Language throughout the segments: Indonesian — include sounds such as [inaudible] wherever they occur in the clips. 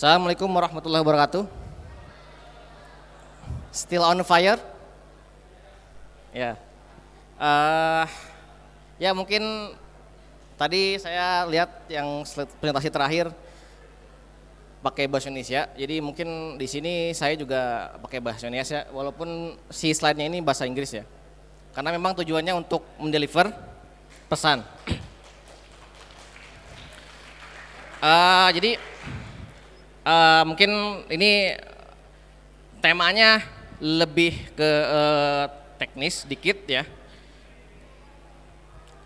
Assalamualaikum warahmatullahi wabarakatuh. Still on fire? Ya. Yeah. Uh, ya mungkin tadi saya lihat yang presentasi terakhir pakai bahasa Indonesia. Jadi mungkin di sini saya juga pakai bahasa Indonesia walaupun si slide-nya ini bahasa Inggris ya. Karena memang tujuannya untuk mendeliver pesan. Uh, jadi uh, mungkin ini temanya lebih ke uh, teknis dikit ya.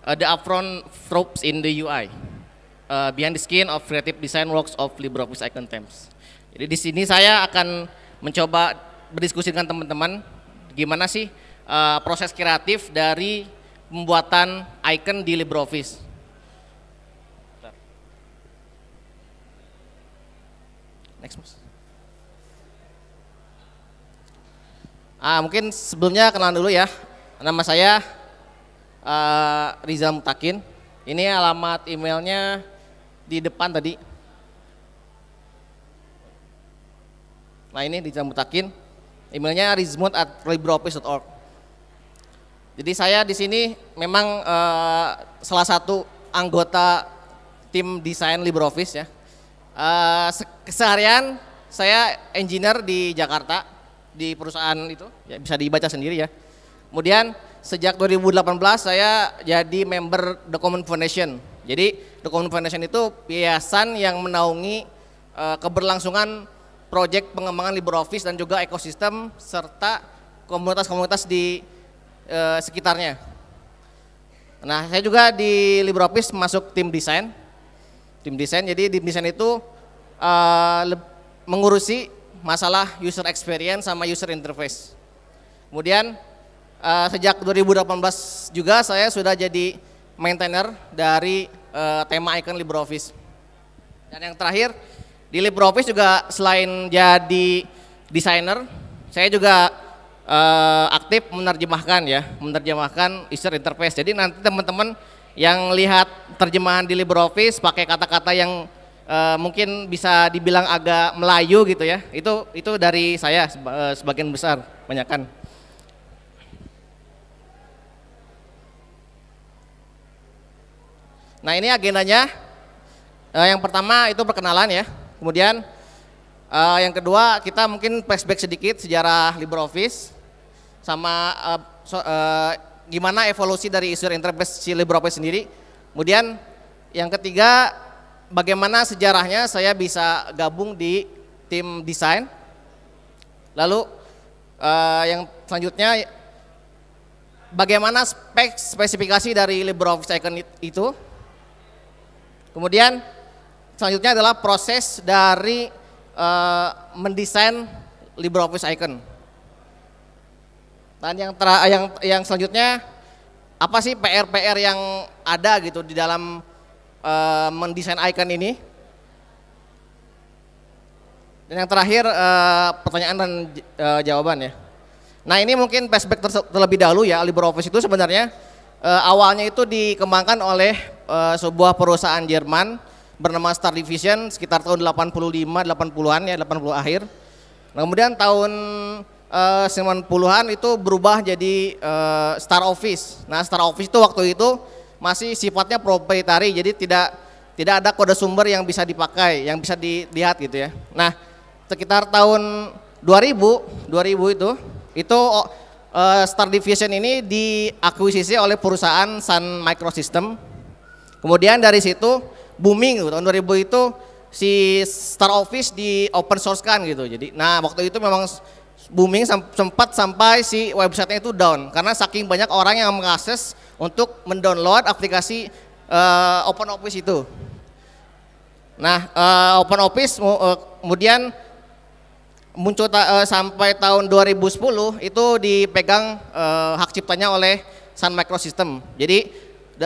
Uh, the upfront tropes in the UI. Uh, behind the skin of creative design works of LibreOffice Icon Themes. Jadi di sini saya akan mencoba berdiskusi dengan teman-teman gimana sih uh, proses kreatif dari pembuatan icon di LibreOffice. Next mas. Ah, mungkin sebelumnya kenalan dulu ya. Nama saya uh, eh, Rizal Mutakin. Ini alamat emailnya di depan tadi. Nah ini Rizal Mutakin. Emailnya rizmut@libreoffice.org. Jadi saya di sini memang uh, salah satu anggota tim desain LibreOffice ya. Uh, saya engineer di Jakarta di perusahaan itu ya bisa dibaca sendiri ya. Kemudian sejak 2018 saya jadi member The Common Foundation. Jadi The Common Foundation itu yayasan yang menaungi uh, keberlangsungan proyek pengembangan LibreOffice dan juga ekosistem serta komunitas-komunitas di uh, sekitarnya. Nah, saya juga di LibreOffice masuk tim desain tim desain. Jadi tim desain itu uh, mengurusi masalah user experience sama user interface. Kemudian uh, sejak 2018 juga saya sudah jadi maintainer dari uh, tema icon LibreOffice. Dan yang terakhir di LibreOffice juga selain jadi desainer, saya juga uh, aktif menerjemahkan ya, menerjemahkan user interface. Jadi nanti teman-teman yang lihat terjemahan di LibreOffice pakai kata-kata yang uh, mungkin bisa dibilang agak Melayu gitu ya. Itu itu dari saya eh, sebagian besar, banyakkan. Nah ini agendanya, uh, yang pertama itu perkenalan ya, kemudian uh, yang kedua kita mungkin flashback sedikit sejarah LibreOffice, sama uh, so, uh, gimana evolusi dari isu interface si LibreOffice sendiri. Kemudian yang ketiga, bagaimana sejarahnya saya bisa gabung di tim desain. Lalu uh, yang selanjutnya, bagaimana spek spesifikasi dari LibreOffice Icon itu. Kemudian selanjutnya adalah proses dari uh, mendesain LibreOffice Icon. Dan yang ter yang yang selanjutnya apa sih PR-PR yang ada gitu di dalam uh, mendesain icon ini? Dan yang terakhir uh, pertanyaan dan uh, jawaban ya. Nah ini mungkin flashback ter terlebih dahulu ya LibreOffice itu sebenarnya uh, awalnya itu dikembangkan oleh uh, sebuah perusahaan Jerman bernama Star Division sekitar tahun 85-80an ya 80 akhir. Nah, kemudian tahun 90-an eh, itu berubah jadi eh, Star Office. Nah, Star Office itu waktu itu masih sifatnya proprietary, jadi tidak tidak ada kode sumber yang bisa dipakai, yang bisa dilihat gitu ya. Nah, sekitar tahun 2000, 2000 itu itu eh, Star Division ini diakuisisi oleh perusahaan Sun Microsystem. Kemudian dari situ booming gitu. Tahun tahun 2000 itu si Star Office di open source kan gitu. Jadi nah waktu itu memang booming sempat sampai si websitenya itu down karena saking banyak orang yang mengakses untuk mendownload aplikasi uh, Open Office itu. Nah, uh, Open Office uh, kemudian muncul ta uh, sampai tahun 2010 itu dipegang uh, hak ciptanya oleh Sun Microsystem. Jadi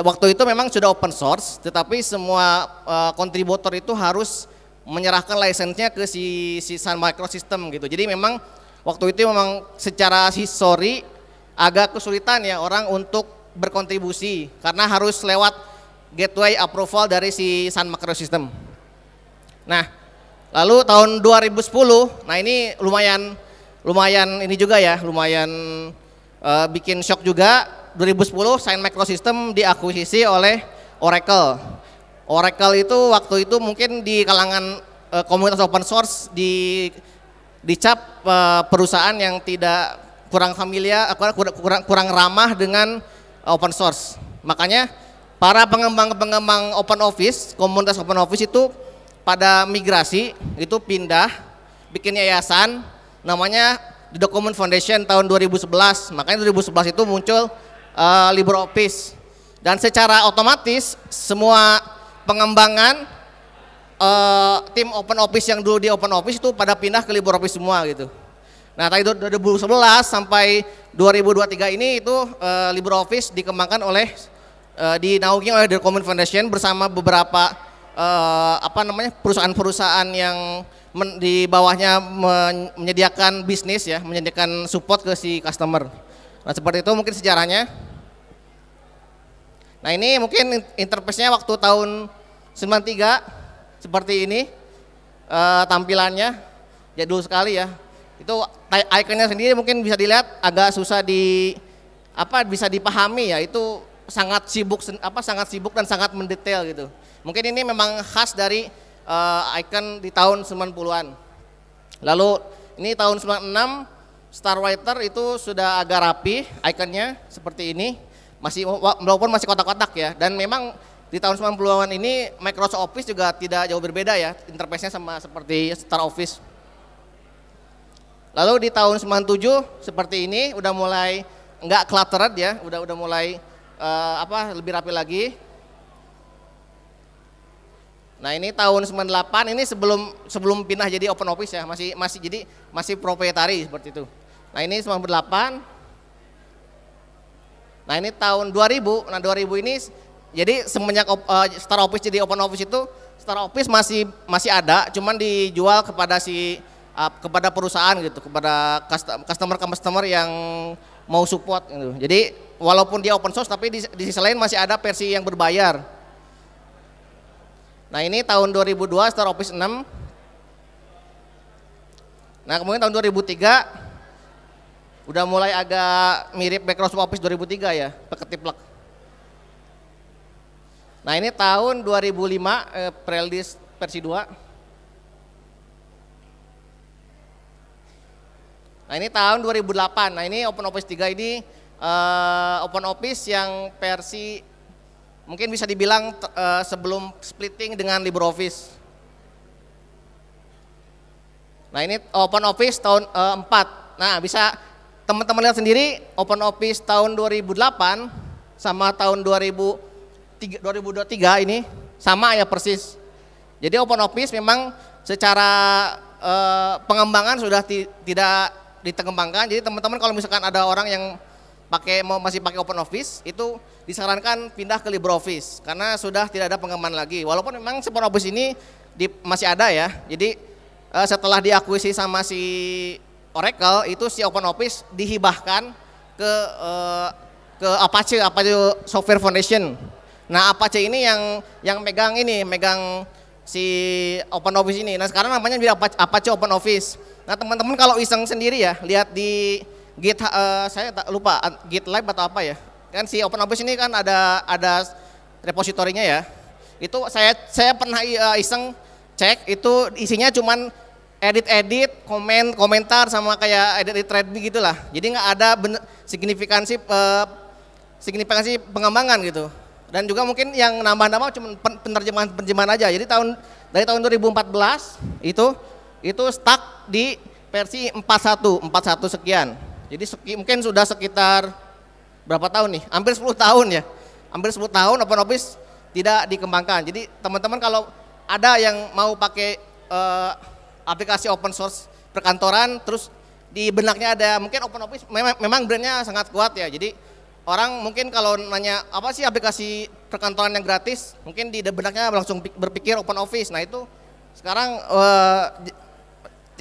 waktu itu memang sudah open source, tetapi semua uh, kontributor itu harus menyerahkan lisensinya ke si, si Sun Microsystem gitu. Jadi memang waktu itu memang secara histori agak kesulitan ya orang untuk berkontribusi karena harus lewat gateway approval dari si Sun Microsystem. Nah, lalu tahun 2010, nah ini lumayan lumayan ini juga ya, lumayan uh, bikin shock juga. 2010 Sun Microsystem diakuisisi oleh Oracle. Oracle itu waktu itu mungkin di kalangan uh, komunitas open source di dicap uh, eh, perusahaan yang tidak kurang familiar eh, kurang kurang, kurang ramah dengan open source. Makanya para pengembang-pengembang open office, komunitas open office itu pada migrasi itu pindah bikin yayasan namanya The Document Foundation tahun 2011. Makanya 2011 itu muncul uh, LibreOffice. Dan secara otomatis semua pengembangan uh, tim open office yang dulu di open office itu pada pindah ke libur office semua gitu. Nah, tadi 2011 sampai 2023 ini itu uh, libur office dikembangkan oleh uh, dinaungi oleh The Common Foundation bersama beberapa uh, apa namanya perusahaan-perusahaan yang men, di bawahnya men, menyediakan bisnis ya, menyediakan support ke si customer. Nah, seperti itu mungkin sejarahnya. Nah, ini mungkin interface-nya waktu tahun 93 seperti ini uh, tampilannya jadul ya, sekali ya itu ikonnya sendiri mungkin bisa dilihat agak susah di apa bisa dipahami ya itu sangat sibuk apa sangat sibuk dan sangat mendetail gitu mungkin ini memang khas dari uh, eh, icon di tahun 90-an lalu ini tahun 96 Star Writer itu sudah agak rapi ikonnya seperti ini masih walaupun masih kotak-kotak ya dan memang di tahun 90-an ini Microsoft Office juga tidak jauh berbeda ya, interface-nya sama seperti Star Office. Lalu di tahun 97 seperti ini udah mulai enggak cluttered ya, udah udah mulai uh, apa lebih rapi lagi. Nah, ini tahun 98 ini sebelum sebelum pindah jadi open office ya, masih masih jadi masih proprietary seperti itu. Nah, ini 98 Nah, ini tahun 2000. Nah, 2000 ini jadi semenjak uh, Star Office jadi Open Office itu Star Office masih masih ada, cuman dijual kepada si uh, kepada perusahaan gitu, kepada customer customer yang mau support gitu. Jadi walaupun dia open source tapi di, di sisi lain masih ada versi yang berbayar. Nah, ini tahun 2002 Star Office 6. Nah, kemudian tahun 2003 udah mulai agak mirip Microsoft Office 2003 ya, peketiplek. Nah ini tahun 2005 eh, Preldis versi 2. Nah ini tahun 2008. Nah ini Open Office 3 ini eh, Open Office yang versi mungkin bisa dibilang eh, sebelum splitting dengan LibreOffice. Nah ini Open Office tahun eh, 4. Nah bisa teman-teman lihat sendiri Open Office tahun 2008 sama tahun 2008 2023 ini sama ya persis. Jadi open office memang secara eh, pengembangan sudah ti, tidak dikembangkan. Jadi teman-teman kalau misalkan ada orang yang pakai mau masih pakai open office itu disarankan pindah ke LibreOffice karena sudah tidak ada pengembangan lagi. Walaupun memang open office ini di, masih ada ya. Jadi eh, setelah diakuisi sama si Oracle itu si open office dihibahkan ke eh, ke Apache Apache Software Foundation Nah Apache ini yang yang megang ini, megang si Open Office ini. Nah sekarang namanya jadi Apache, Apache Open Office. Nah teman-teman kalau iseng sendiri ya, lihat di Git, uh, saya tak lupa Git Lab atau apa ya. Kan si Open Office ini kan ada ada repositorinya ya. Itu saya saya pernah eh, iseng cek itu isinya cuman edit-edit, komen, komentar sama kayak edit thread gitulah. Jadi nggak ada signifikansi uh, signifikansi pengembangan gitu. Dan juga mungkin yang nambah-nambah cuma penerjemahan-penerjemahan aja. Jadi tahun dari tahun 2014 itu itu stuck di versi 41, 41 sekian. Jadi seki, mungkin sudah sekitar berapa tahun nih? Hampir 10 tahun ya. Hampir 10 tahun open office tidak dikembangkan. Jadi teman-teman kalau ada yang mau pakai uh, aplikasi open source perkantoran terus di benaknya ada mungkin open office memang brandnya sangat kuat ya. Jadi orang mungkin kalau nanya apa sih aplikasi perkantoran yang gratis, mungkin di benaknya langsung berpikir open office. Nah itu sekarang uh,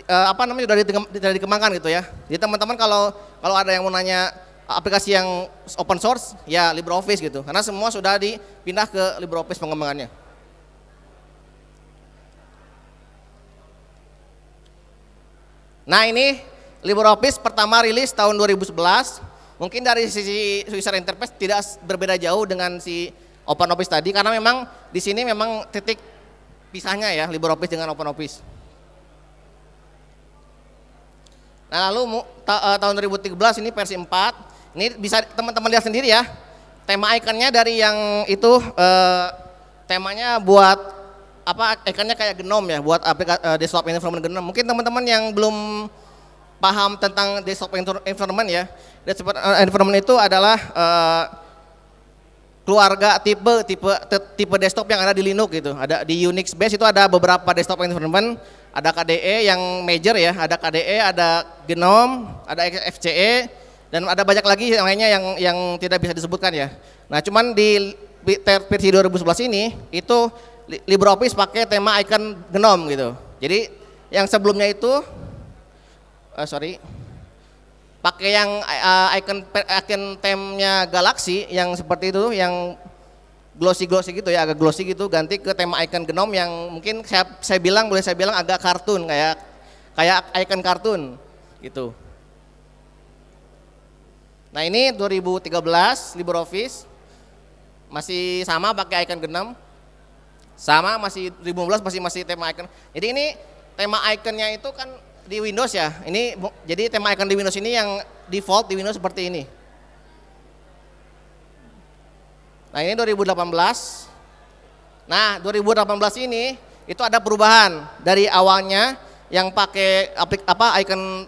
uh, apa namanya sudah dikembangkan, dikembangkan gitu ya. Jadi teman-teman kalau kalau ada yang mau nanya aplikasi yang open source, ya LibreOffice gitu. Karena semua sudah dipindah ke LibreOffice pengembangannya. Nah ini LibreOffice pertama rilis tahun 2011 Mungkin dari sisi user interface tidak berbeda jauh dengan si Open Office tadi karena memang di sini memang titik pisahnya ya LibreOffice dengan Open Office. Nah lalu ta eh, tahun 2013 ini versi 4, ini bisa teman-teman lihat sendiri ya, tema ikonnya dari yang itu eh, temanya buat apa ikonnya kayak genom ya buat aplikasi eh, desktop environment genom. Mungkin teman-teman yang belum paham tentang desktop environment ya. Desktop environment itu adalah uh, keluarga tipe tipe tipe desktop yang ada di Linux gitu. Ada di Unix base itu ada beberapa desktop environment, ada KDE yang major ya, ada KDE, ada GNOME, ada FCE dan ada banyak lagi yang lainnya yang yang tidak bisa disebutkan ya. Nah, cuman di versi 2011 ini itu LibreOffice pakai tema icon GNOME gitu. Jadi yang sebelumnya itu uh, sorry pakai yang uh, icon icon temnya Galaxy yang seperti itu yang glossy glossy gitu ya agak glossy gitu ganti ke tema icon genom yang mungkin saya saya bilang boleh saya bilang agak kartun kayak kayak icon kartun gitu. Nah ini 2013 LibreOffice masih sama pakai icon genom sama masih 2015 masih masih tema icon. Jadi ini tema iconnya itu kan di Windows ya. Ini jadi tema icon di Windows ini yang default di Windows seperti ini. Nah, ini 2018. Nah, 2018 ini itu ada perubahan dari awalnya yang pakai aplik apa icon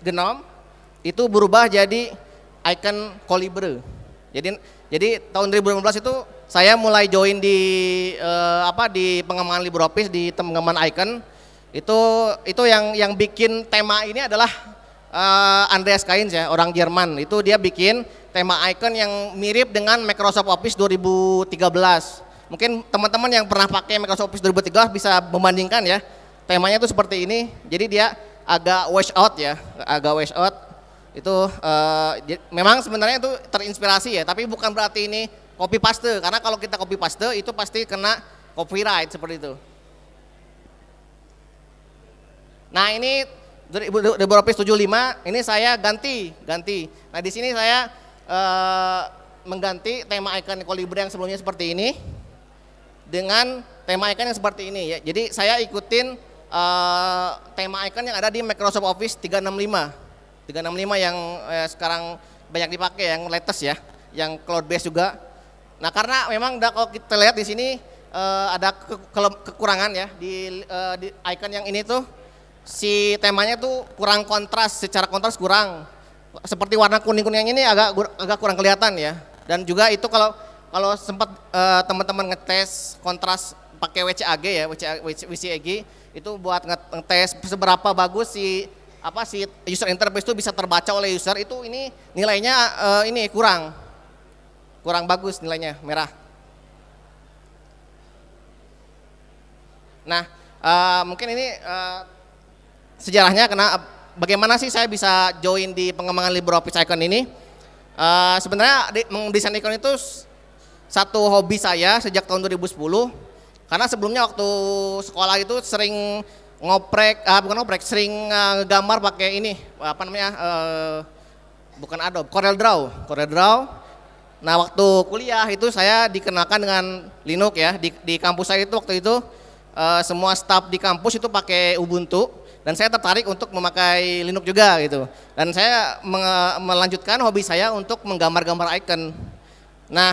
Genom itu berubah jadi icon Colibri. Jadi jadi tahun 2015 itu saya mulai join di eh, apa di pengembangan LibreOffice di pengembangan icon itu itu yang yang bikin tema ini adalah uh, Andreas Kainz ya, orang Jerman. Itu dia bikin tema icon yang mirip dengan Microsoft Office 2013. Mungkin teman-teman yang pernah pakai Microsoft Office 2013 bisa membandingkan ya. Temanya itu seperti ini. Jadi dia agak wash out ya, agak wash out. Itu uh, memang sebenarnya itu terinspirasi ya, tapi bukan berarti ini copy paste karena kalau kita copy paste itu pasti kena copyright seperti itu. Nah ini Deborah 75 ini saya ganti, ganti. Nah di sini saya eh, mengganti tema ikon kolibri yang sebelumnya seperti ini dengan tema icon yang seperti ini ya. Jadi saya ikutin eh, tema icon yang ada di Microsoft Office 365. 365 yang eh, sekarang banyak dipakai yang latest ya, yang cloud based juga. Nah, karena memang udah kalau kita lihat di sini eh, ada ke, kekurangan ya di, eh, di icon yang ini tuh si temanya tuh kurang kontras, secara kontras kurang. Seperti warna kuning-kuning ini agak agak kurang kelihatan ya. Dan juga itu kalau kalau sempat uh, eh, teman-teman ngetes kontras pakai WCAG ya, WCAG, WCAG itu buat ngetes seberapa bagus si apa si user interface itu bisa terbaca oleh user itu ini nilainya uh, ini kurang kurang bagus nilainya merah. Nah, uh, mungkin ini uh, sejarahnya kena eh, bagaimana sih saya bisa join di pengembangan LibreOffice Icon ini. Uh, sebenarnya di, mendesain icon itu satu hobi saya sejak tahun 2010 karena sebelumnya waktu sekolah itu sering ngoprek uh, bukan ngoprek sering uh, gambar pakai ini apa namanya uh, bukan Adobe Corel Draw Corel Draw nah waktu kuliah itu saya dikenalkan dengan Linux ya di, di kampus saya itu waktu itu uh, semua staff di kampus itu pakai Ubuntu dan saya tertarik untuk memakai Linux juga gitu dan saya melanjutkan hobi saya untuk menggambar-gambar icon nah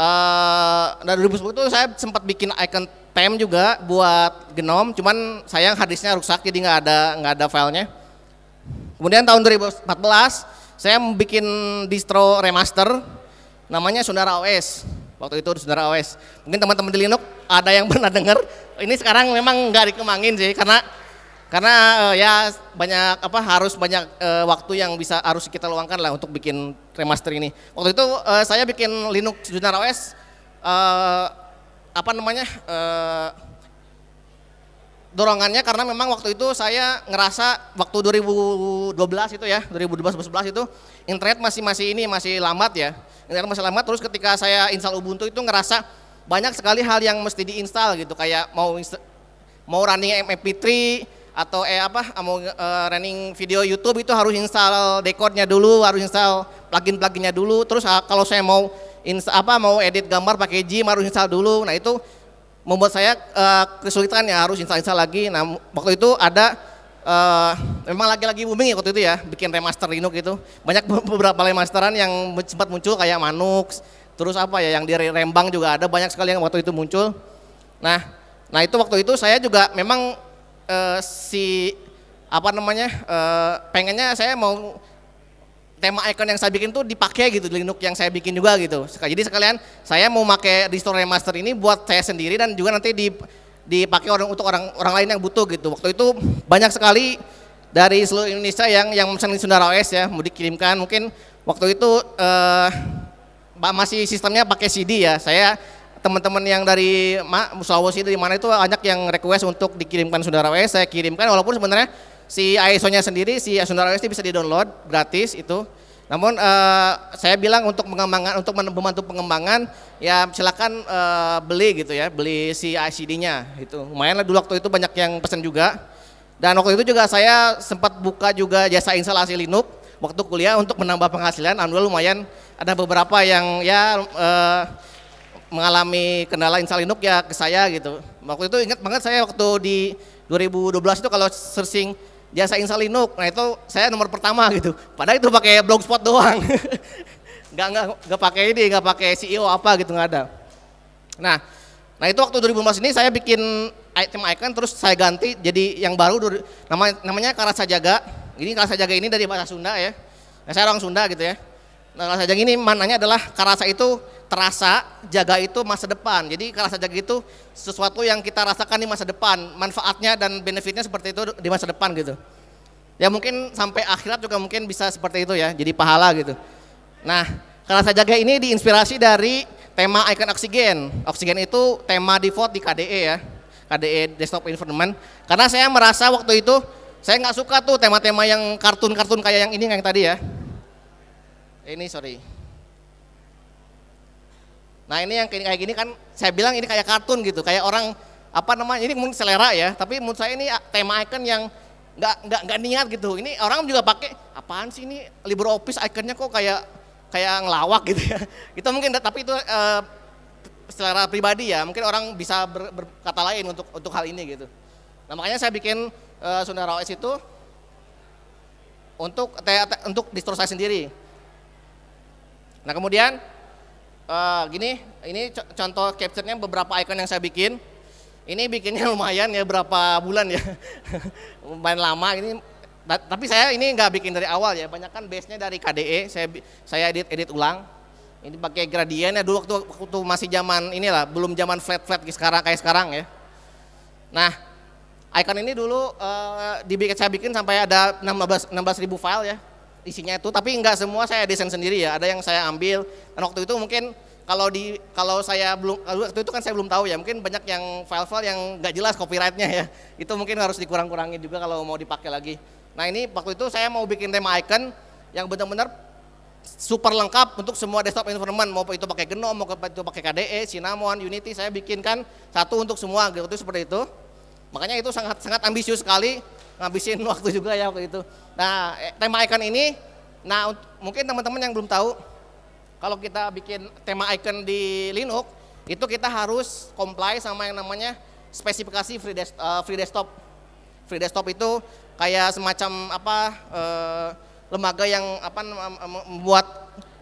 uh, dari 2010 itu saya sempat bikin icon tem juga buat genom cuman sayang hadisnya rusak jadi nggak ada nggak ada filenya kemudian tahun 2014 saya bikin distro remaster namanya Sundara OS waktu itu Sundara OS. Mungkin teman-teman di Linux ada yang [laughs] pernah dengar. Ini sekarang memang nggak dikemangin sih karena karena uh, ya banyak apa harus banyak uh, waktu yang bisa harus kita luangkan lah untuk bikin remaster ini. Waktu itu uh, saya bikin Linux Junior OS uh, apa namanya uh, dorongannya karena memang waktu itu saya ngerasa waktu 2012 itu ya 2012 2011 itu internet masih masih ini masih lambat ya internet masih lambat terus ketika saya install Ubuntu itu ngerasa banyak sekali hal yang mesti diinstal gitu kayak mau mau running MP3 atau eh apa mau uh, running video YouTube itu harus install dekornya dulu, harus install plugin-pluginnya dulu. Terus ah, kalau saya mau insta, apa mau edit gambar pakai G, harus install dulu. Nah, itu membuat saya uh, kesulitan ya harus install-install lagi. Nah, waktu itu ada uh, memang lagi-lagi booming ya waktu itu ya, bikin remaster Linux itu. Banyak beberapa remasteran yang sempat muncul kayak Manux, terus apa ya yang di Rembang juga ada banyak sekali yang waktu itu muncul. Nah, nah itu waktu itu saya juga memang uh, si apa namanya uh, pengennya saya mau tema icon yang saya bikin tuh dipakai gitu di Linux yang saya bikin juga gitu. Jadi sekalian saya mau pakai restore remaster ini buat saya sendiri dan juga nanti dipakai orang untuk orang orang lain yang butuh gitu. Waktu itu banyak sekali dari seluruh Indonesia yang yang memesan Sundara OS ya, mau dikirimkan mungkin waktu itu eh, masih sistemnya pakai CD ya. Saya teman-teman yang dari Ma, Sulawesi dari mana itu banyak yang request untuk dikirimkan saudara WS, saya kirimkan walaupun sebenarnya si ISO-nya sendiri, si saudara WS bisa di-download gratis itu. Namun uh, saya bilang untuk pengembangan untuk membantu pengembangan ya silakan uh, beli gitu ya, beli si ICD-nya itu. Lumayan lah dulu waktu itu banyak yang pesan juga. Dan waktu itu juga saya sempat buka juga jasa instalasi Linux waktu kuliah untuk menambah penghasilan. Alhamdulillah lumayan ada beberapa yang ya uh, mengalami kendala install Linux ya ke saya gitu. Waktu itu ingat banget saya waktu di 2012 itu kalau searching jasa install Linux, nah itu saya nomor pertama gitu. Padahal itu pakai blogspot doang. [laughs] Gak nggak nggak pakai ini, nggak pakai CEO apa gitu nggak ada. Nah, nah itu waktu 2015 ini saya bikin item icon terus saya ganti jadi yang baru nama, namanya Karasa Jaga. Ini Karasa Jaga ini dari bahasa Sunda ya. Nah, saya orang Sunda gitu ya. Nah, Karasa Jaga ini mananya adalah Karasa itu terasa jaga itu masa depan. Jadi rasa jaga itu sesuatu yang kita rasakan di masa depan, manfaatnya dan benefitnya seperti itu di masa depan gitu. Ya mungkin sampai akhirat juga mungkin bisa seperti itu ya, jadi pahala gitu. Nah, rasa jaga ini diinspirasi dari tema ikon oksigen. Oksigen itu tema default di KDE ya, KDE Desktop Environment. Karena saya merasa waktu itu saya nggak suka tuh tema-tema yang kartun-kartun kayak yang ini yang tadi ya. Ini sorry. Nah ini yang kayak gini kan saya bilang ini kayak kartun gitu, kayak orang apa namanya ini mungkin selera ya, tapi menurut saya ini tema icon yang nggak nggak nggak niat gitu. Ini orang juga pakai apaan sih ini LibreOffice iconnya kok kayak kayak ngelawak gitu ya. [laughs] Itu mungkin tapi itu uh, selera pribadi ya, mungkin orang bisa ber, berkata lain untuk untuk hal ini gitu. Nah makanya saya bikin uh, eh, Sundara OS itu untuk te, te, untuk distro saya sendiri. Nah kemudian uh, gini, ini contoh capture-nya beberapa icon yang saya bikin. Ini bikinnya [laughs] lumayan ya berapa bulan ya, [laughs] lumayan lama. Ini tapi saya ini nggak bikin dari awal ya, banyak kan base-nya dari KDE. Saya saya edit edit ulang. Ini pakai gradien ya dulu waktu, waktu masih zaman inilah, belum zaman flat flat sekarang kayak sekarang ya. Nah, icon ini dulu uh, dibikin saya bikin sampai ada 16 16.000 file ya isinya itu tapi nggak semua saya desain sendiri ya ada yang saya ambil dan waktu itu mungkin kalau di kalau saya belum eh, waktu itu kan saya belum tahu ya mungkin banyak yang file-file yang nggak jelas copyrightnya ya [laughs] itu mungkin harus dikurang kurangi juga kalau mau dipakai lagi nah ini waktu itu saya mau bikin tema icon yang benar-benar super lengkap untuk semua desktop environment mau itu pakai GNOME mau itu pakai KDE Cinnamon Unity saya bikinkan satu untuk semua gitu seperti itu makanya itu sangat sangat ambisius sekali ngabisin [laughs] waktu juga ya waktu itu. Nah, eh, tema icon ini, nah mungkin teman-teman yang belum tahu, kalau kita bikin tema icon di Linux, itu kita harus comply sama yang namanya spesifikasi free, des uh, free desktop. Free desktop itu kayak semacam apa uh, lembaga yang apa membuat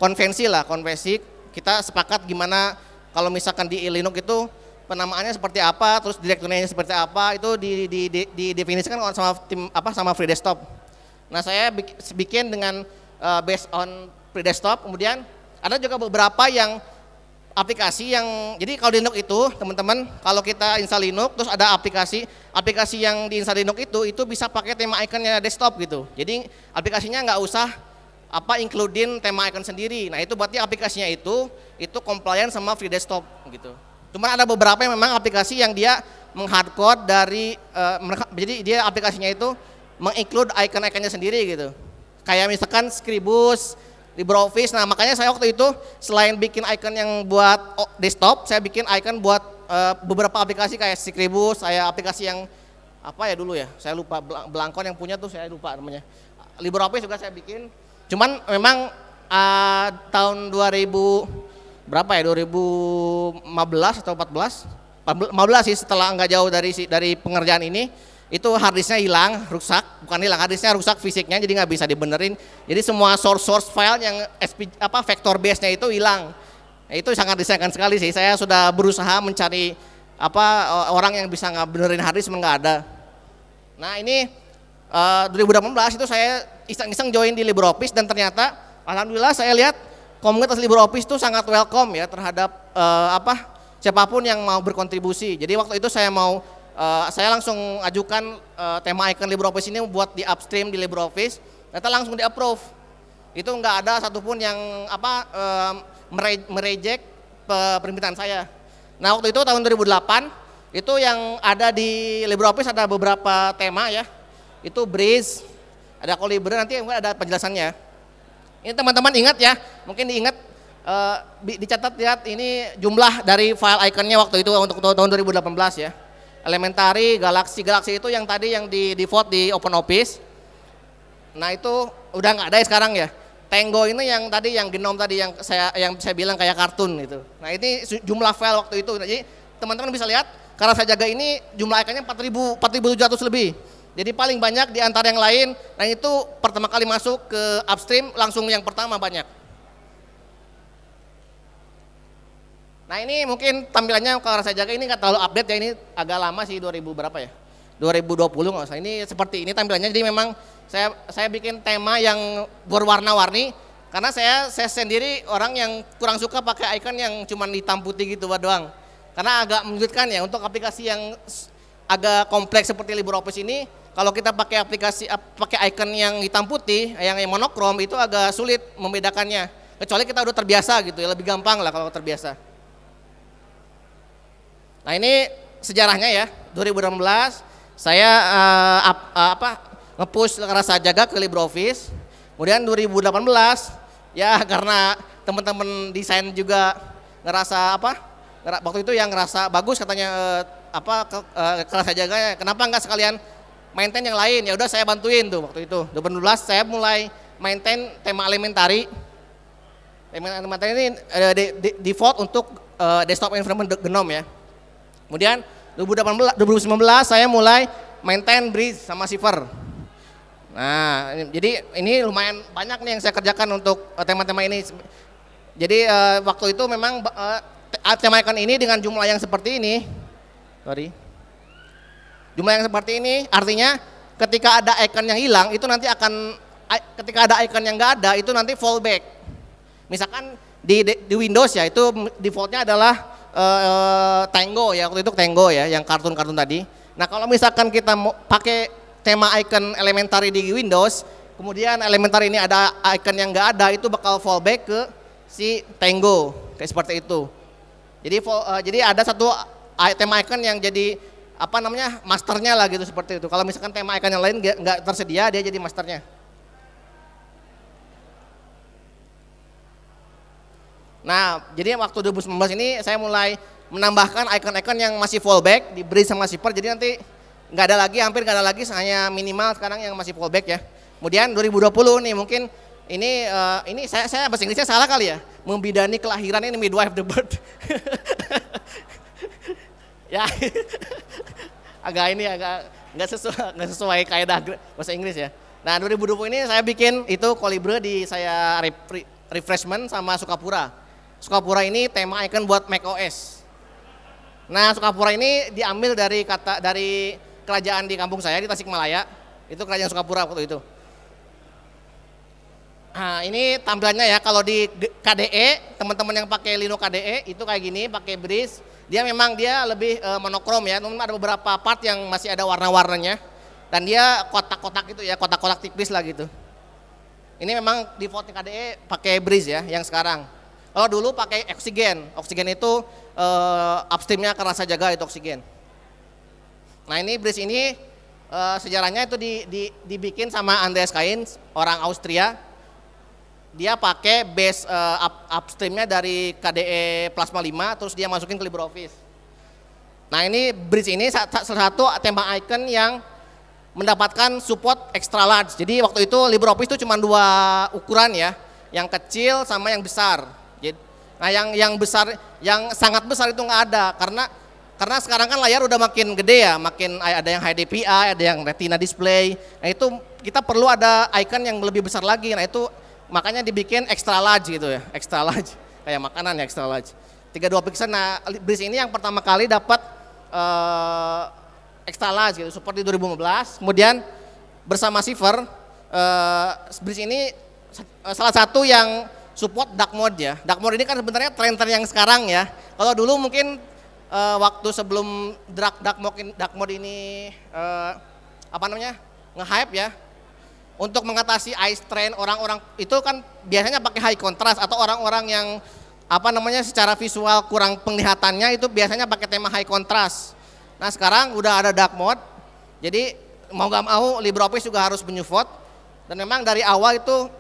konvensi lah, konvensi kita sepakat gimana kalau misalkan di Linux itu penamaannya seperti apa, terus direkturnya seperti apa itu di, di, di, didefinisikan sama tim apa sama Free Desktop. Nah saya bikin dengan uh, based on Free Desktop, kemudian ada juga beberapa yang aplikasi yang jadi kalau di Linux itu teman-teman kalau kita install Linux terus ada aplikasi aplikasi yang diinstal Linux itu itu bisa pakai tema ikonnya desktop gitu jadi aplikasinya nggak usah apa includein tema icon sendiri nah itu berarti aplikasinya itu itu compliant sama free desktop gitu Cuma ada beberapa yang memang aplikasi yang dia menghardcode dari uh, mereka, jadi dia aplikasinya itu menginclude icon-iconnya sendiri gitu. Kayak misalkan Scribus, LibreOffice. Nah, makanya saya waktu itu selain bikin icon yang buat desktop, saya bikin icon buat uh, beberapa aplikasi kayak Scribus, saya aplikasi yang apa ya dulu ya, saya lupa Belangkon yang punya tuh saya lupa namanya. LibreOffice juga saya bikin. Cuman memang uh, tahun 2000 berapa ya 2015 atau 14 15 sih setelah nggak jauh dari dari pengerjaan ini itu harddisknya hilang rusak bukan hilang harddisknya rusak fisiknya jadi nggak bisa dibenerin jadi semua source source file yang SP, apa vector base nya itu hilang ya, itu sangat disayangkan sekali sih saya sudah berusaha mencari apa orang yang bisa nggak benerin harddisk nggak ada nah ini uh, eh, 2018 itu saya iseng-iseng join di LibreOffice dan ternyata alhamdulillah saya lihat komunitas kan libur itu sangat welcome ya terhadap uh, apa siapapun yang mau berkontribusi. Jadi waktu itu saya mau uh, saya langsung ajukan uh, tema icon LibreOffice ini buat di upstream di LibreOffice, ternyata langsung di approve. Itu nggak ada satupun yang apa uh, mereject permintaan saya. Nah waktu itu tahun 2008 itu yang ada di LibreOffice ada beberapa tema ya, itu breeze, ada Colibri nanti ada penjelasannya. Ini teman-teman ingat ya, mungkin diingat uh, eh, dicatat lihat ini jumlah dari file iconnya waktu itu untuk tahun 2018 ya. Elementary, Galaxy, Galaxy itu yang tadi yang di default di Open Office. Nah itu udah nggak ada ya sekarang ya. Tango ini yang tadi yang genom tadi yang saya yang saya bilang kayak kartun gitu. Nah ini jumlah file waktu itu. Jadi teman-teman bisa lihat karena saya jaga ini jumlah ikannya 4000 4700 lebih. Jadi paling banyak di antara yang lain, nah itu pertama kali masuk ke upstream langsung yang pertama banyak. Nah ini mungkin tampilannya kalau saya jaga ini nggak terlalu update ya, ini agak lama sih 2000 berapa ya? 2020 nggak usah. Ini seperti ini tampilannya, jadi memang saya saya bikin tema yang berwarna-warni karena saya saya sendiri orang yang kurang suka pakai icon yang cuma hitam putih gitu doang. Karena agak menyulitkan ya untuk aplikasi yang agak kompleks seperti LibreOffice ini, kalau kita pakai aplikasi pakai icon yang hitam putih, yang, yang monokrom itu agak sulit membedakannya. Kecuali kita udah terbiasa gitu ya, lebih gampang lah kalau terbiasa. Nah ini sejarahnya ya, 2016 saya uh, ap, uh, apa ngepush rasa jaga ke LibreOffice. Kemudian 2018 ya [laughs] karena teman-teman desain juga ngerasa apa waktu itu yang ngerasa bagus katanya eh, apa ke, uh, eh, kelas kenapa nggak sekalian maintain yang lain ya udah saya bantuin tuh waktu itu 2012 saya mulai maintain tema elementari tema elementari ini uh, di, di, default untuk uh, desktop environment genom ya kemudian 2018 2019 saya mulai maintain bridge sama Shiver nah jadi ini lumayan banyak nih yang saya kerjakan untuk tema-tema uh, ini jadi uh, waktu itu memang uh, tema ikon ini dengan jumlah yang seperti ini Sorry. Jumlah yang seperti ini artinya ketika ada icon yang hilang itu nanti akan ketika ada icon yang enggak ada itu nanti fallback. Misalkan di, di, di Windows ya itu defaultnya adalah uh, Tango ya waktu itu Tango ya yang kartun-kartun tadi. Nah kalau misalkan kita mau pakai tema icon elementary di Windows, kemudian elementary ini ada icon yang enggak ada itu bakal fallback ke si Tango kayak seperti itu. Jadi eh, jadi ada satu tema icon yang jadi apa namanya masternya lah gitu seperti itu. Kalau misalkan tema icon yang lain nggak tersedia dia jadi masternya. Nah, jadi waktu 2019 ini saya mulai menambahkan icon-icon yang masih fallback diberi sama shipper. Jadi nanti nggak ada lagi, hampir nggak ada lagi, hanya minimal sekarang yang masih fallback ya. Kemudian 2020 nih mungkin ini uh, ini saya saya bahasa Inggrisnya salah kali ya. Membidani kelahiran ini midwife the bird. [laughs] ya [laughs] agak ini agak nggak sesuai nggak sesuai kaidah bahasa Inggris ya. Nah 2020 ini saya bikin itu kolibre di saya refreshment sama Sukapura. Sukapura ini tema icon buat macOS Nah Sukapura ini diambil dari kata dari kerajaan di kampung saya di Tasikmalaya. Itu kerajaan Sukapura waktu itu. Nah, ini tampilannya ya kalau di KDE teman-teman yang pakai Lino KDE itu kayak gini pakai bridge dia memang dia lebih uh, monokrom ya, namun ada beberapa part yang masih ada warna-warnanya. Dan dia kotak-kotak gitu ya, kotak-kotak tipis lah gitu. Ini memang di default KDE pakai breeze ya yang sekarang. Kalau dulu pakai oksigen, oksigen itu uh, upstreamnya akan rasa jaga itu oksigen. Nah ini breeze ini uh, sejarahnya itu di, di, dibikin sama Andreas Kain, orang Austria dia pakai base uh, up, upstreamnya dari KDE Plasma 5 terus dia masukin ke LibreOffice. Nah ini bridge ini salah satu tema icon yang mendapatkan support extra large. Jadi waktu itu LibreOffice itu cuma dua ukuran ya, yang kecil sama yang besar. nah yang yang besar, yang sangat besar itu nggak ada karena karena sekarang kan layar udah makin gede ya, makin ada yang high DPI, ada yang retina display. Nah itu kita perlu ada icon yang lebih besar lagi. Nah itu makanya dibikin extra large gitu ya, extra large [laughs] kayak makanan ya extra large. 32 pixel. Nah, Breeze ini yang pertama kali dapat uh, extra large gitu, support di 2015. Kemudian bersama Siver, uh, eh, Breeze ini eh, salah satu yang support dark mode ya. Dark mode ini kan sebenarnya tren-tren yang sekarang ya. Kalau dulu mungkin uh, waktu sebelum dark dark mode dark mode ini uh, apa namanya? nge-hype ya untuk mengatasi eye strain orang-orang itu kan biasanya pakai high contrast atau orang-orang yang apa namanya secara visual kurang penglihatannya itu biasanya pakai tema high contrast. Nah sekarang udah ada dark mode, jadi mau gak mau LibreOffice juga harus menyupport dan memang dari awal itu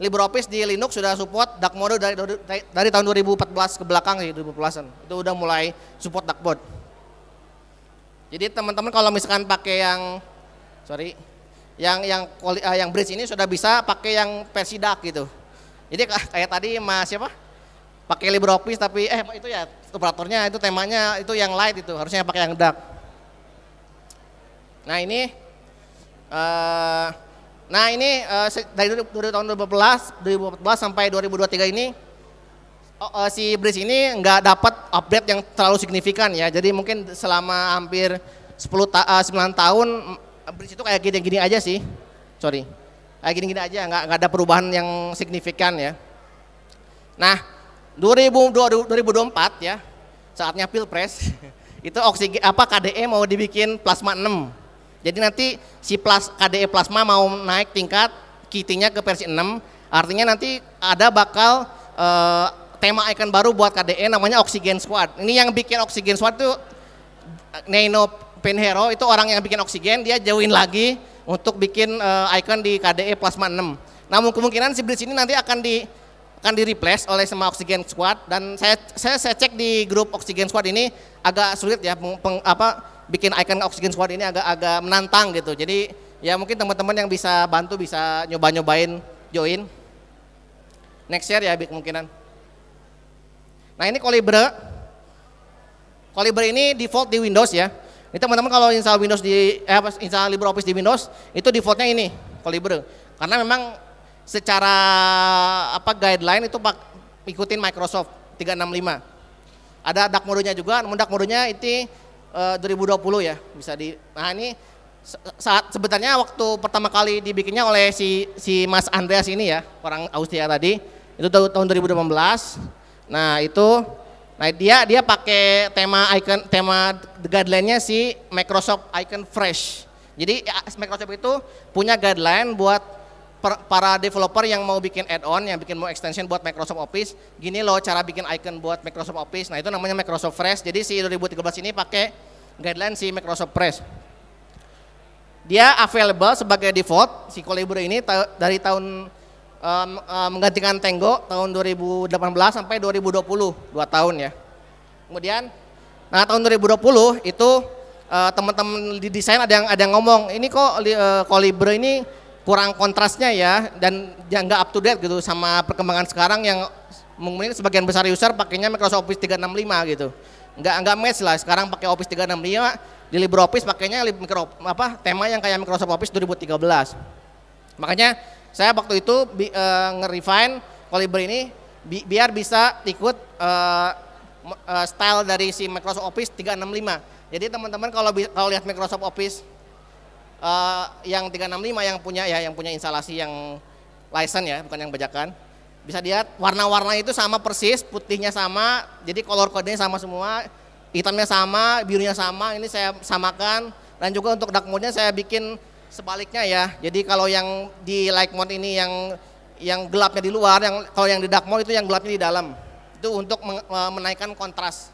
LibreOffice di Linux sudah support dark mode dari, dari, dari tahun 2014 ke belakang sih 2014-an itu udah mulai support dark mode. Jadi teman-teman kalau misalkan pakai yang sorry yang yang uh, yang bridge ini sudah bisa pakai yang versi dark gitu. Jadi kayak tadi Mas siapa? Pakai LibreOffice tapi eh itu ya operatornya itu temanya itu yang light itu harusnya pakai yang dark. Nah ini uh, nah ini uh, dari, dari tahun 2014 2014 sampai 2023 ini oh, uh, si bridge ini nggak dapat update yang terlalu signifikan ya. Jadi mungkin selama hampir 10 ta uh, 9 tahun bridge itu kayak gini-gini aja sih. Sorry. Kayak gini-gini aja, nggak, nggak ada perubahan yang signifikan ya. Nah, 2024 ya, saatnya Pilpres, [laughs] itu oksigen apa KDE mau dibikin plasma 6. Jadi nanti si plas, KDE plasma mau naik tingkat kitinya ke versi 6, artinya nanti ada bakal eh, tema icon baru buat KDE namanya oksigen Squad. Ini yang bikin oksigen Squad tuh Nano hero itu orang yang bikin oksigen, dia jauhin lagi untuk bikin uh, icon di KDE plasma 6. Namun kemungkinan si bridge ini nanti akan di akan di replace oleh semua oksigen squad dan saya saya saya cek di grup oksigen squad ini agak sulit ya peng, peng, apa bikin icon oksigen squad ini agak agak menantang gitu. Jadi ya mungkin teman-teman yang bisa bantu bisa nyoba-nyobain join. Next year ya kemungkinan. Nah ini Colibre. Colibre ini default di Windows ya. Ini teman-teman kalau install Windows di eh apa install LibreOffice di Windows itu defaultnya ini Colibre. Karena memang secara apa guideline itu pak, ikutin Microsoft 365. Ada dark modenya juga, namun dark modenya itu eh, 2020 ya, bisa di Nah, ini saat sebenarnya waktu pertama kali dibikinnya oleh si si Mas Andreas ini ya, orang Austria tadi, itu tahun 2018. Nah, itu Nah dia dia pakai tema icon tema guideline-nya si Microsoft Icon Fresh. Jadi ya, Microsoft itu punya guideline buat per, para developer yang mau bikin add-on, yang bikin mau extension buat Microsoft Office. Gini loh cara bikin icon buat Microsoft Office. Nah itu namanya Microsoft Fresh. Jadi si 2013 ini pakai guideline si Microsoft Fresh. Dia available sebagai default si Colibri ini dari tahun menggantikan Tenggo tahun 2018 sampai 2020, dua tahun ya. Kemudian, nah tahun 2020 itu uh, teman-teman di desain ada yang ada yang ngomong, ini kok uh, ini kurang kontrasnya ya dan yang nggak up to date gitu sama perkembangan sekarang yang mungkin sebagian besar user pakainya Microsoft Office 365 gitu. Nggak nggak match lah sekarang pakai Office 365 di LibreOffice pakainya Libre apa tema yang kayak Microsoft Office 2013. Makanya saya waktu itu bi, uh, nge-refine Colibri ini bi, biar bisa ikut uh, uh, style dari si Microsoft Office 365. Jadi teman-teman kalau kalau lihat Microsoft Office uh, yang 365 yang punya ya yang punya instalasi yang license ya, bukan yang bajakan. Bisa lihat warna-warna itu sama persis, putihnya sama, jadi color code-nya sama semua, hitamnya sama, birunya sama, ini saya samakan dan juga untuk dark mode-nya saya bikin Sebaliknya ya. Jadi kalau yang di light mode ini yang yang gelapnya di luar, yang kalau yang di dark mode itu yang gelapnya di dalam. Itu untuk menaikkan kontras.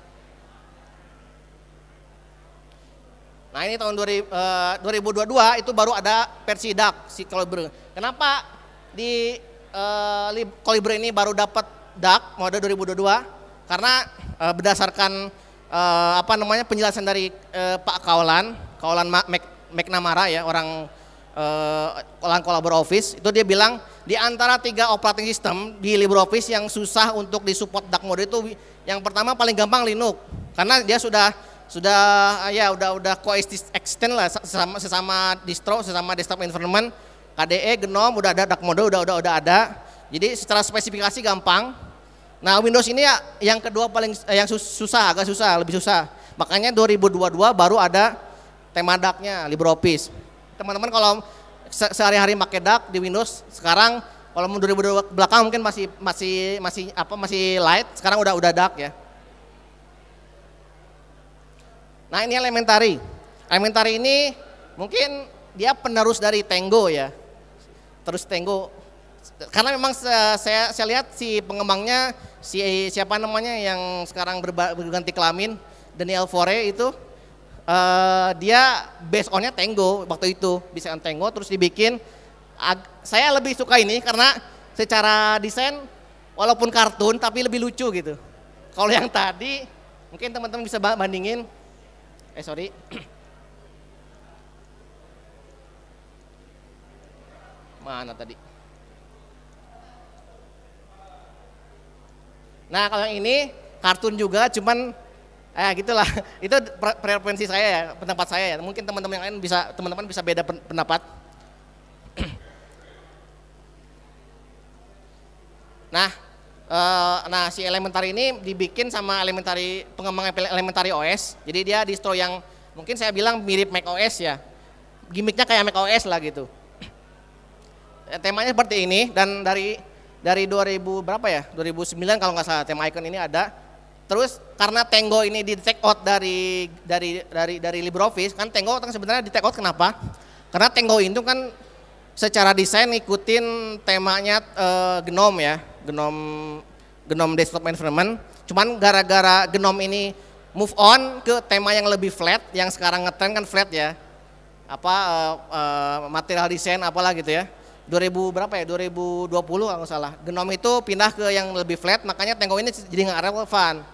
Nah ini tahun 2022 eh, itu baru ada versi dark si Colibre. Kenapa di uh, ini baru dapat dark mode 2022? Karena uh, berdasarkan uh, apa namanya penjelasan dari Pak Kaulan, Kaulan Mac McNamara ya, orang orang eh, orang kolabor office, itu dia bilang di antara tiga operating system di LibreOffice yang susah untuk disupport dark mode itu yang pertama paling gampang Linux karena dia sudah sudah ya udah udah coexist extend lah sesama sesama distro sesama desktop environment KDE GNOME udah ada dark mode udah udah udah ada jadi secara spesifikasi gampang nah Windows ini ya yang kedua paling eh, yang susah agak susah lebih susah makanya 2022 baru ada tema temadaknya LibreOffice. Teman-teman kalau se sehari-hari pakai dak di Windows sekarang kalau mundur ke belakang mungkin masih masih masih apa masih light, sekarang udah udah dak ya. Nah, ini elementary. Elementary ini mungkin dia penerus dari Tango ya. Terus Tango karena memang saya saya lihat si pengembangnya si siapa namanya yang sekarang berganti kelamin Daniel Fore itu uh, dia base onnya Tango waktu itu bisa on Tango terus dibikin saya lebih suka ini karena secara desain walaupun kartun tapi lebih lucu gitu kalau yang tadi mungkin teman-teman bisa bandingin eh sorry [clears throat] mana tadi nah kalau yang ini kartun juga cuman Eh gitulah. [laughs] Itu preferensi saya ya, pendapat saya ya. Mungkin teman-teman yang lain bisa teman-teman bisa beda pendapat. [clears throat] nah, eh, nah si elementary ini dibikin sama elementary pengembang elementary OS. Jadi dia distro yang mungkin saya bilang mirip Mac OS ya. Gimiknya kayak Mac OS lah gitu. Eh, temanya seperti ini dan dari dari 2000 berapa ya? 2009 kalau nggak salah tema icon ini ada Terus karena Tenggo ini di take out dari dari dari dari LibreOffice, kan Tenggo kan sebenarnya di take out kenapa? Karena Tenggo itu kan secara desain ngikutin temanya uh, eh, GNOME ya, GNOME GNOME Desktop Environment. Cuman gara-gara GNOME ini move on ke tema yang lebih flat, yang sekarang ngetren kan flat ya. Apa uh, uh, material desain apalah gitu ya. 2000 berapa ya 2020 kalau salah Genom itu pindah ke yang lebih flat makanya Tenggo ini jadi nggak relevan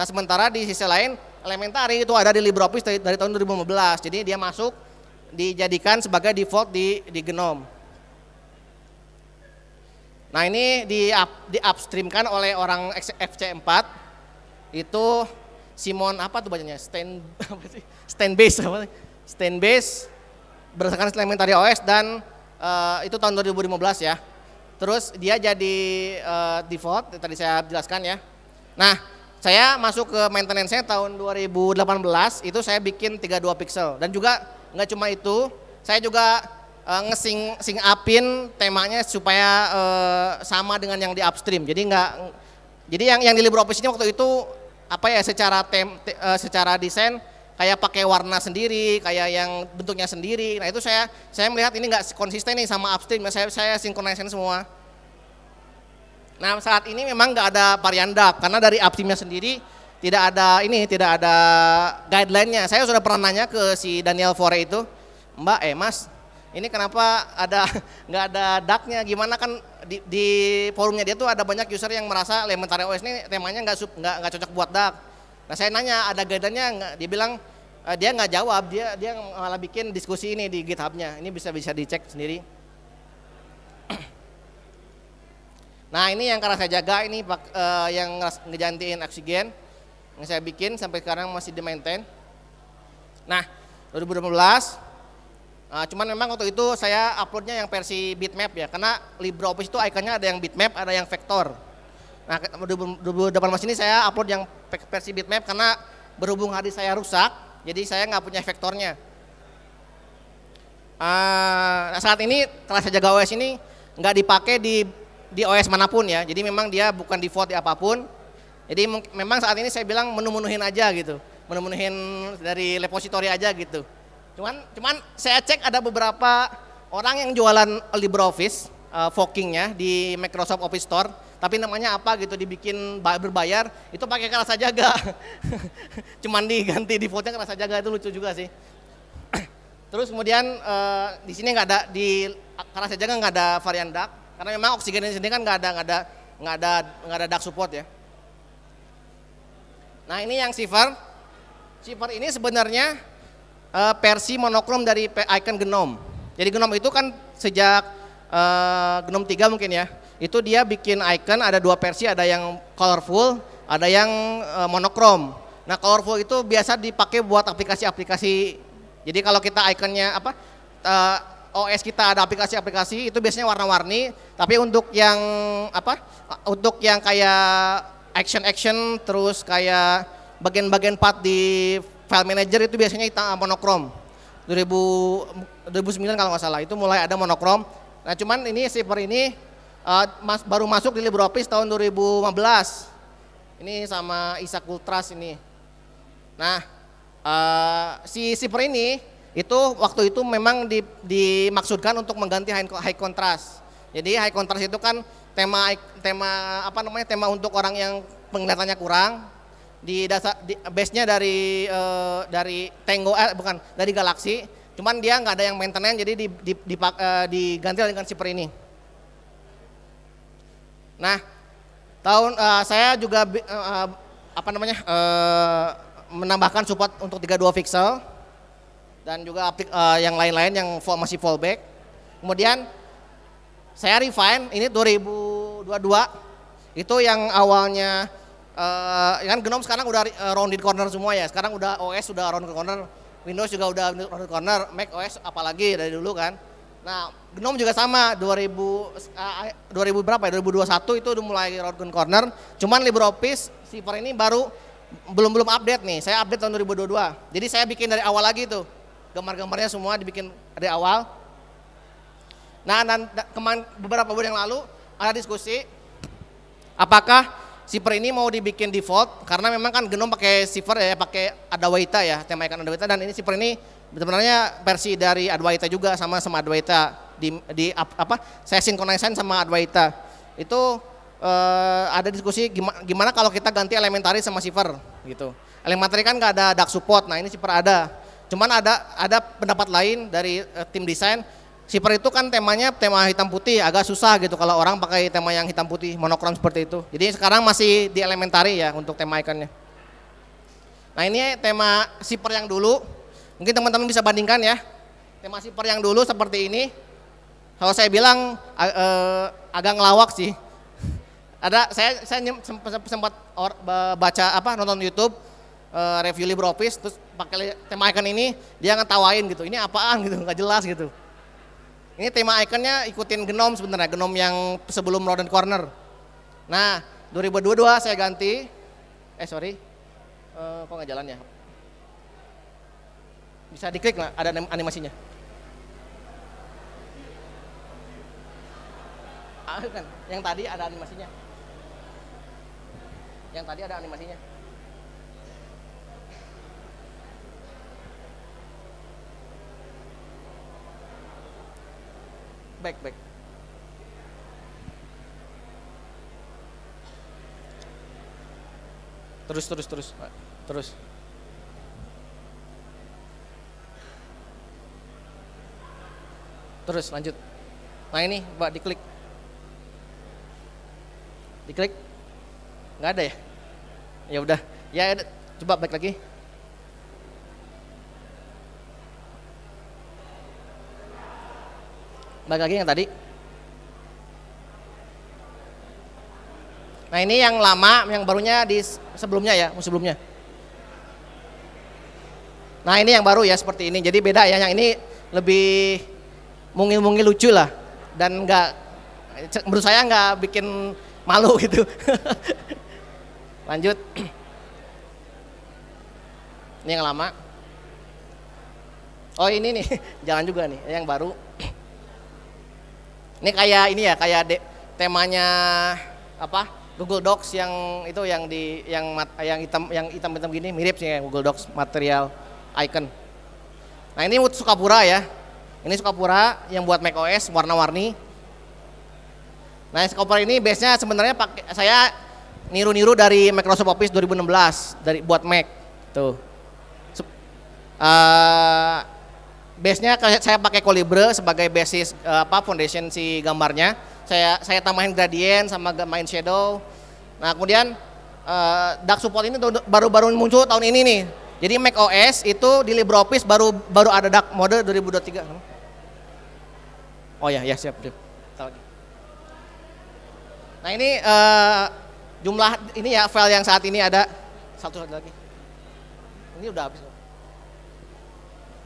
Nah sementara di sisi lain elementari itu ada di LibreOffice dari, dari tahun 2015. Jadi dia masuk dijadikan sebagai default di di Genome. Nah ini di up, di upstreamkan oleh orang FC4 itu Simon apa tuh bacanya? Stand [laughs] apa sih? Stand base apa sih? Stand base berdasarkan elementari OS dan uh, itu tahun 2015 ya. Terus dia jadi uh, default tadi saya jelaskan ya. Nah, saya masuk ke maintenance-nya tahun 2018 itu saya bikin 32 pixel dan juga nggak cuma itu, saya juga uh, eh, ngesing sing upin temanya supaya uh, sama dengan yang di upstream. Jadi nggak jadi yang yang di LibreOffice ini waktu itu apa ya secara tem, te, uh, secara desain kayak pakai warna sendiri, kayak yang bentuknya sendiri. Nah itu saya saya melihat ini nggak konsisten nih sama upstream. Saya saya sinkronisasi semua. Nah saat ini memang nggak ada varian dark karena dari Aptimnya sendiri tidak ada ini tidak ada guideline-nya. Saya sudah pernah nanya ke si Daniel Fore itu, Mbak, eh Mas, ini kenapa ada [laughs] nggak ada DAP-nya? Gimana kan di, di forumnya dia tuh ada banyak user yang merasa Elementary OS ini temanya nggak nggak nggak cocok buat dark. Nah saya nanya ada guideline-nya, dia bilang eh, dia nggak jawab, dia dia malah bikin diskusi ini di GitHub-nya. Ini bisa bisa dicek sendiri. Nah ini yang karena saya jaga ini pak, uh, yang ngejantiin oksigen yang saya bikin sampai sekarang masih di maintain. Nah 2015 uh, eh, cuman memang untuk itu saya uploadnya yang versi bitmap ya karena LibreOffice itu ikonnya ada yang bitmap ada yang vektor. Nah 2018 ini saya upload yang versi bitmap karena berhubung hari saya rusak jadi saya nggak punya vektornya. Uh, saat ini kelas saya jaga OS ini nggak dipakai di di OS manapun ya. Jadi memang dia bukan default di apapun. Jadi memang saat ini saya bilang menu-menuhin aja gitu. Menu-menuhin dari repository aja gitu. Cuman cuman saya cek ada beberapa orang yang jualan LibreOffice uh, forkingnya di Microsoft Office Store tapi namanya apa gitu dibikin berbayar itu pakai kerasa jaga [laughs] cuman diganti di kerasa jaga itu lucu juga sih [clears throat] terus kemudian uh, di sini nggak ada di kerasa jaga nggak ada varian dark karena memang oksigen di sini kan nggak ada nggak ada nggak ada nggak ada dark support ya. Nah ini yang sifar. Sifar ini sebenarnya uh, versi monokrom dari icon genom. Jadi genom itu kan sejak uh, eh, genom 3 mungkin ya, itu dia bikin icon ada dua versi, ada yang colorful, ada yang uh, monokrom. Nah colorful itu biasa dipakai buat aplikasi-aplikasi. Jadi kalau kita ikonnya apa, uh, OS kita ada aplikasi-aplikasi itu biasanya warna-warni tapi untuk yang apa untuk yang kayak action-action terus kayak bagian-bagian part di file manager itu biasanya kita ah, monokrom 2000, 2009 kalau nggak salah itu mulai ada monokrom nah cuman ini zipper ini uh, mas, baru masuk di LibreOffice tahun 2015 ini sama Isaac Ultras ini nah uh, si zipper ini itu waktu itu memang di, dimaksudkan untuk mengganti high, high contrast. Jadi high contrast itu kan tema tema apa namanya tema untuk orang yang penglihatannya kurang di dasar di, base-nya dari uh, dari Tango eh, bukan dari galaksi. Cuman dia nggak ada yang maintenance jadi di, di, di, uh, eh, diganti dengan super ini. Nah, tahun uh, saya juga uh, apa namanya uh, menambahkan support untuk 32 pixel dan juga uh, yang lain-lain yang masih fallback. Kemudian saya refine ini 2022 itu yang awalnya uh, kan Genom sekarang udah eh, rounded corner semua ya. Sekarang udah OS sudah rounded corner, Windows juga udah rounded corner, Mac OS apalagi dari dulu kan. Nah, Genom juga sama 2000 uh, 2000 berapa ya? 2021 itu udah mulai rounded corner. Cuman LibreOffice Silver ini baru belum belum update nih. Saya update tahun 2022. Jadi saya bikin dari awal lagi tuh gambar-gambarnya semua dibikin dari awal. Nah, dan kemarin beberapa bulan yang lalu ada diskusi apakah Siper ini mau dibikin default karena memang kan genom pakai Siper ya, pakai Adwaita ya, tema ikan Adwaita dan ini Siper ini sebenarnya versi dari Adwaita juga sama sama Adwaita di, di apa? Saya sinkronisasi sama Adwaita. Itu eh, ada diskusi gimana, gimana kalau kita ganti elementari sama Siper gitu. Elementari kan nggak ada dark support, nah ini Siper ada Cuman ada ada pendapat lain dari uh, tim desain Siper itu kan temanya tema hitam putih agak susah gitu kalau orang pakai tema yang hitam putih monokrom seperti itu. Jadi sekarang masih di elementary ya untuk tema ikannya. Nah ini tema siper yang dulu, mungkin teman-teman bisa bandingkan ya. Tema siper yang dulu seperti ini, kalau saya bilang ag eh, agak ngelawak sih. [laughs] Ada saya saya sempat, baca apa nonton YouTube uh, review LibreOffice terus pakai tema icon ini dia ngetawain gitu. Ini apaan gitu, nggak jelas gitu. Ini tema iconnya ikutin genom sebenarnya, genom yang sebelum Roden Corner. Nah, 2022 saya ganti, eh sorry, uh, kok nggak jalan ya? Bisa diklik nggak ada animasinya? Ah, kan. yang tadi ada animasinya. Yang tadi ada animasinya. baik baik terus terus terus terus terus lanjut nah ini Pak diklik diklik nggak ada ya ya udah ya coba baik lagi balik lagi yang tadi. Nah ini yang lama, yang barunya di sebelumnya ya, sebelumnya. Nah ini yang baru ya seperti ini. Jadi beda ya. Yang ini lebih mungil-mungil lucu lah dan nggak menurut saya nggak bikin malu [laughs] gitu. Lanjut. Ini yang lama. Oh ini nih, [laughs] jalan juga nih, yang baru. Ini kayak ini ya, kayak de, temanya apa? Google Docs yang itu yang di yang mat, yang hitam yang hitam-hitam gini mirip sih ya Google Docs material icon. Nah, ini Sukapura ya. Ini Sukapura yang buat macOS warna-warni. Nah, Sukapura ini base-nya sebenarnya pakai saya niru-niru dari Microsoft Office 2016 dari buat Mac. Tuh. Uh, base-nya saya pakai Colibre sebagai basis uh, apa foundation si gambarnya. Saya saya tambahin gradient sama main shadow. Nah, kemudian uh, dark support ini baru-baru muncul tahun ini nih. Jadi Mac OS itu di LibreOffice baru baru ada dark mode 2023. Oh ya, ya siap. siap. Nah ini uh, jumlah ini ya file yang saat ini ada satu lagi. Ini udah habis.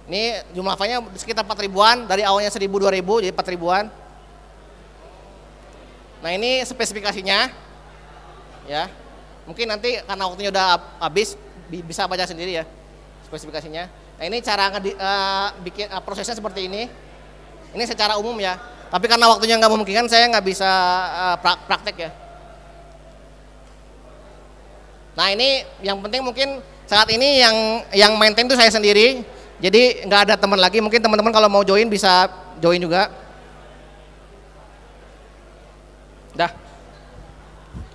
Ini jumlah sekitar 4 ribuan, dari awalnya 1000 2000 jadi 4 ribuan. Nah, ini spesifikasinya. Ya. Mungkin nanti karena waktunya udah habis bisa baca sendiri ya spesifikasinya. Nah, ini cara uh, bikin uh, prosesnya seperti ini. Ini secara umum ya. Tapi karena waktunya nggak memungkinkan saya nggak bisa uh, praktek ya. Nah, ini yang penting mungkin saat ini yang yang maintain itu saya sendiri jadi nggak ada teman lagi, mungkin teman-teman kalau mau join bisa join juga. Dah.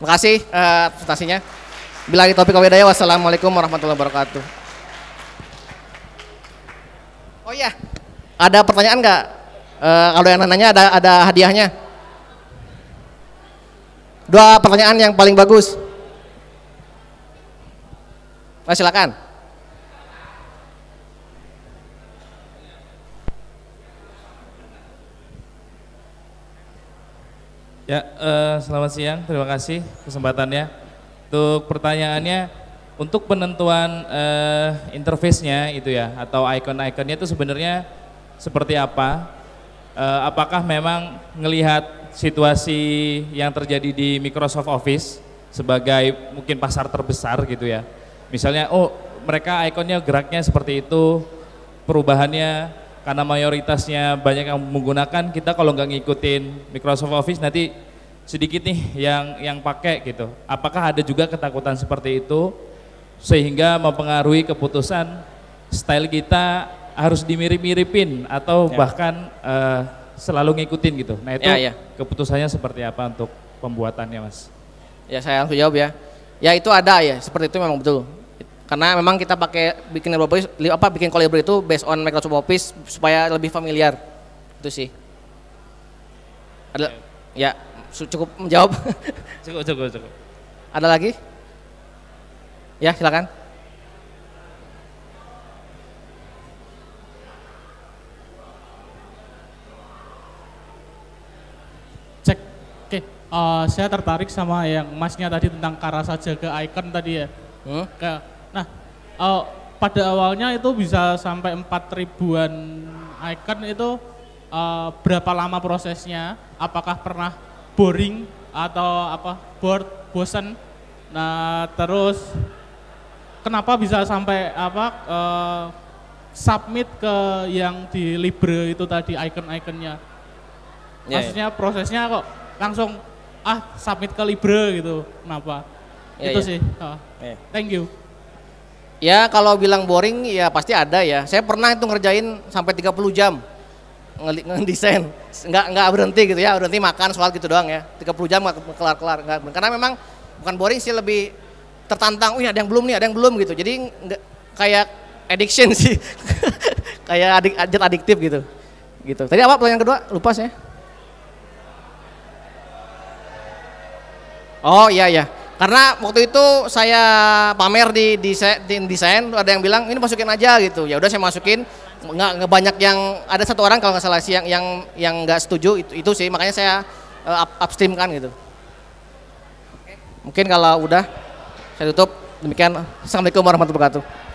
Makasih uh, eh, presentasinya. Bila di topik kawedaya. wassalamualaikum warahmatullahi wabarakatuh. Oh iya, ada pertanyaan nggak? Uh, kalau yang nanya ada ada hadiahnya. Dua pertanyaan yang paling bagus. Nah, silakan. Ya, uh, selamat siang. Terima kasih kesempatannya. Untuk pertanyaannya, untuk penentuan uh, interface-nya itu ya, atau icon-iconnya itu sebenarnya seperti apa? Uh, apakah memang ngelihat situasi yang terjadi di Microsoft Office sebagai mungkin pasar terbesar gitu ya? Misalnya, oh mereka ikonnya geraknya seperti itu, perubahannya karena mayoritasnya banyak yang menggunakan kita kalau nggak ngikutin Microsoft Office nanti sedikit nih yang yang pakai gitu apakah ada juga ketakutan seperti itu sehingga mempengaruhi keputusan style kita harus dimirip-miripin atau ya. bahkan uh, selalu ngikutin gitu nah itu ya, ya. keputusannya seperti apa untuk pembuatannya mas ya saya langsung jawab ya ya itu ada ya seperti itu memang betul karena memang kita pakai bikin kaliber apa bikin itu based on Microsoft Office supaya lebih familiar itu sih ada ya cukup menjawab [laughs] cukup cukup cukup ada lagi ya silakan cek oke uh, saya tertarik sama yang masnya tadi tentang karasa jaga icon tadi ya hmm? ke Nah, uh, pada awalnya itu bisa sampai empat ribuan icon itu uh, berapa lama prosesnya? Apakah pernah boring atau apa bored, bosan Nah, terus kenapa bisa sampai apa uh, submit ke yang di Libre itu tadi icon-iconnya? Ya, ya. Maksudnya prosesnya kok langsung ah submit ke Libre gitu. Kenapa? Yeah, itu yeah. sih. Oh. yeah. Thank you. Ya kalau bilang boring ya pasti ada ya. Saya pernah itu ngerjain sampai 30 jam ngedesain, nggak nggak berhenti gitu ya, berhenti makan soal gitu doang ya. 30 jam nggak kelar-kelar, karena memang bukan boring sih lebih tertantang. Wih ada yang belum nih, ada yang belum gitu. Jadi nggak kayak addiction [laughs] sih, kayak adik, adik adiktif gitu. Gitu. Tadi apa pertanyaan kedua? Lupa sih. Oh iya iya karena waktu itu saya pamer di desain, desain ada yang bilang ini masukin aja gitu ya udah saya masukin nggak banyak yang ada satu orang kalau nggak salah sih yang yang yang nggak setuju itu, itu sih makanya saya eh, uh, upstream kan gitu mungkin kalau udah saya tutup demikian assalamualaikum warahmatullahi wabarakatuh